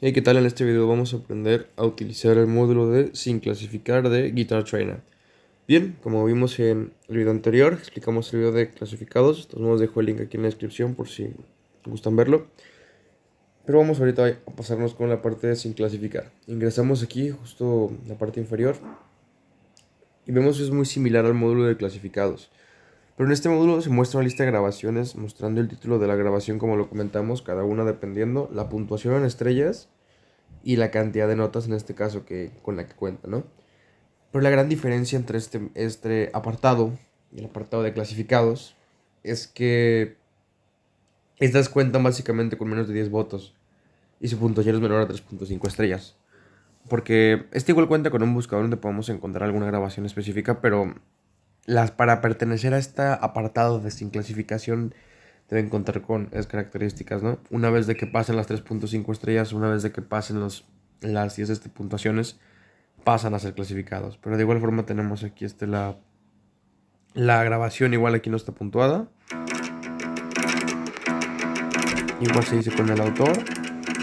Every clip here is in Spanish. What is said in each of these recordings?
Hey, ¿qué tal? En este video vamos a aprender a utilizar el módulo de sin clasificar de Guitar Trainer. Bien, como vimos en el video anterior, explicamos el video de clasificados. De modos dejo el link aquí en la descripción por si gustan verlo. Pero vamos ahorita a pasarnos con la parte de sin clasificar. Ingresamos aquí, justo en la parte inferior. Y vemos que es muy similar al módulo de clasificados. Pero en este módulo se muestra una lista de grabaciones mostrando el título de la grabación como lo comentamos, cada una dependiendo, la puntuación en estrellas y la cantidad de notas en este caso que, con la que cuenta, ¿no? Pero la gran diferencia entre este, este apartado y el apartado de clasificados es que estas cuentan básicamente con menos de 10 votos y su puntuación es menor a 3.5 estrellas. Porque este igual cuenta con un buscador donde podemos encontrar alguna grabación específica, pero las, para pertenecer a este apartado de sin clasificación deben contar con es características, ¿no? Una vez de que pasen las 3.5 estrellas, una vez de que pasen los, las 10 este, puntuaciones, pasan a ser clasificados. Pero de igual forma tenemos aquí este, la, la grabación, igual aquí no está puntuada. Igual se dice con el autor.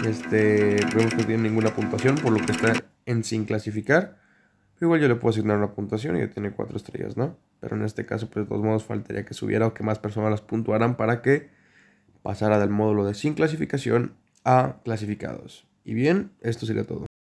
Este, vemos que no tiene ninguna puntuación, por lo que está en sin clasificar igual yo le puedo asignar una puntuación y ya tiene cuatro estrellas, ¿no? Pero en este caso, pues de todos modos, faltaría que subiera o que más personas las puntuaran para que pasara del módulo de sin clasificación a clasificados. Y bien, esto sería todo.